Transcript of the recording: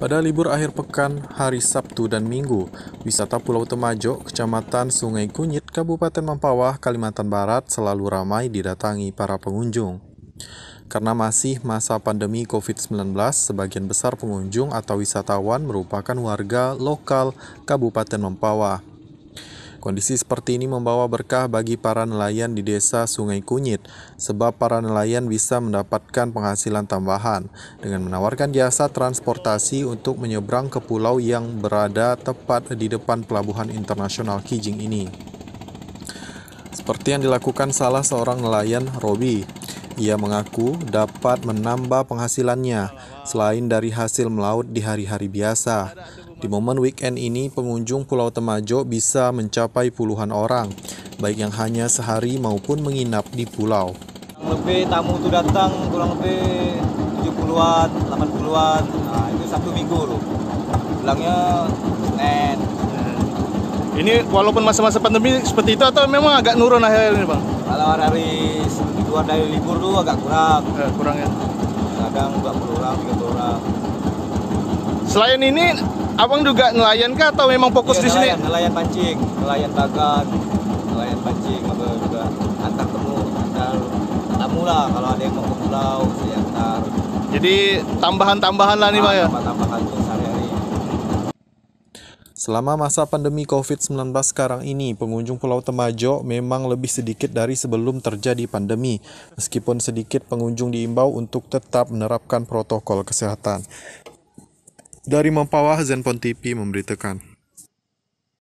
Pada libur akhir pekan, hari Sabtu dan Minggu, wisata Pulau Temajo, Kecamatan Sungai Kunyit, Kabupaten Mempawah, Kalimantan Barat selalu ramai didatangi para pengunjung. Karena masih masa pandemi COVID-19, sebagian besar pengunjung atau wisatawan merupakan warga lokal Kabupaten Mempawah. Kondisi seperti ini membawa berkah bagi para nelayan di desa Sungai Kunyit, sebab para nelayan bisa mendapatkan penghasilan tambahan dengan menawarkan jasa transportasi untuk menyeberang ke pulau yang berada tepat di depan Pelabuhan Internasional Kijing ini. Seperti yang dilakukan salah seorang nelayan, Robi, ia mengaku dapat menambah penghasilannya selain dari hasil melaut di hari-hari biasa. Di momen weekend ini, pengunjung Pulau Temajo bisa mencapai puluhan orang, baik yang hanya sehari maupun menginap di pulau. Lebih tamu itu datang kurang lebih 70-an, 80-an, nah, itu satu minggu loh. Pulangnya eh, ini walaupun masa-masa pandemi seperti itu atau memang agak nurun akhir ini bang? Kalau hari keluar dari libur tuh agak kurang. Eh, kurang ya. Kadang nggak orang, 30 orang. Selain ini, abang juga nelayan kah atau memang fokus iya, di sini? Nelayan pancing, nelayan bagan, nelayan pancing, apa juga antar temu, antar tamu lah. Kalau ada yang mau ke pulau, saya antar. Jadi tambahan-tambahan lah nih, Pak ya. Ah, tambahan-tambahan tuh Selama masa pandemi COVID-19 sekarang ini, pengunjung Pulau Temajo memang lebih sedikit dari sebelum terjadi pandemi, meskipun sedikit pengunjung diimbau untuk tetap menerapkan protokol kesehatan. Dari Mempawah, Zenpon TV memberitakan.